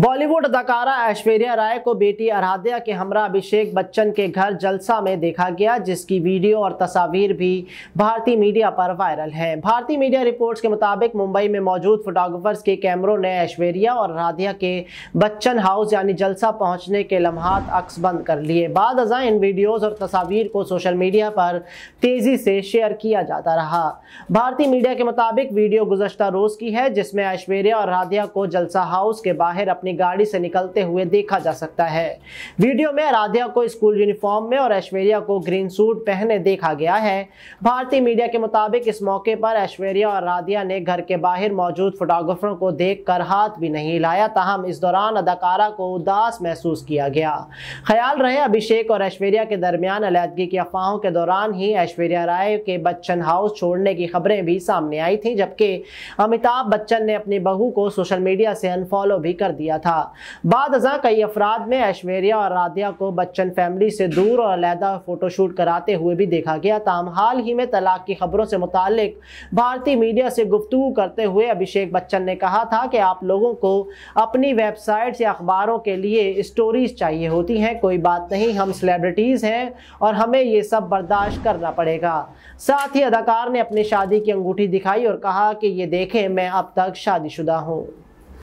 बॉलीवुड अदाकारा ऐश्वर्या राय को बेटी आराध्या के हमरा अभिषेक बच्चन के घर जलसा में देखा गया जिसकी वीडियो और तस्वीर भी भारतीय मीडिया पर वायरल है भारतीय मीडिया रिपोर्ट्स के मुताबिक मुंबई में मौजूद फोटोग्राफर्स के कैमरों ने ऐश्वर्या और आराध्या के बच्चन हाउस यानी जलसा पहुंचने के लम्हात बंद कर लिए बाद अजा इन वीडियोज़ और तस्वीर को सोशल मीडिया पर तेज़ी से शेयर किया जाता रहा भारतीय मीडिया के मुताबिक वीडियो गुजशत रोज़ की है जिसमें ऐश्वर्या और आराध्या को जलसा हाउस के बाहर अपने अपनी गाड़ी से निकलते हुए देखा जा सकता है वीडियो में आराध्या को स्कूल यूनिफॉर्म में और ऐश्वर्या को ग्रीन सूट पहने देखा गया है भारतीय मीडिया के मुताबिक इस मौके पर ऐश्वर्या और राधिया ने घर के बाहर मौजूद फोटोग्राफरों को देख हाथ भी नहीं हिलाया तहम इस दौरान अदाकारा को उदास महसूस किया गया ख्याल रहे अभिषेक और ऐश्वर्या के दरमियान अलहदगी की अफवाहों के दौरान ही ऐश्वर्या राय के बच्चन हाउस छोड़ने की खबरें भी सामने आई थी जबकि अमिताभ बच्चन ने अपनी बहू को सोशल मीडिया से अनफॉलो भी कर दिया गया था बाद अजा कई अफराद में ऐश्वर्या और राधिया को बच्चन फैमिली से दूर और अलहदा फोटोशूट कराते हुए भी देखा गया ताम हाल ही में तलाक की खबरों से मुतक भारतीय मीडिया से गुफ्तू करते हुए अभिषेक बच्चन ने कहा था कि आप लोगों को अपनी वेबसाइट या अखबारों के लिए स्टोरीज चाहिए होती हैं कोई बात नहीं हम सेलेब्रिटीज़ हैं और हमें ये सब बर्दाश्त करना पड़ेगा साथ ही अदाकार ने अपनी शादी की अंगूठी दिखाई और कहा कि ये देखें मैं अब तक शादीशुदा हूँ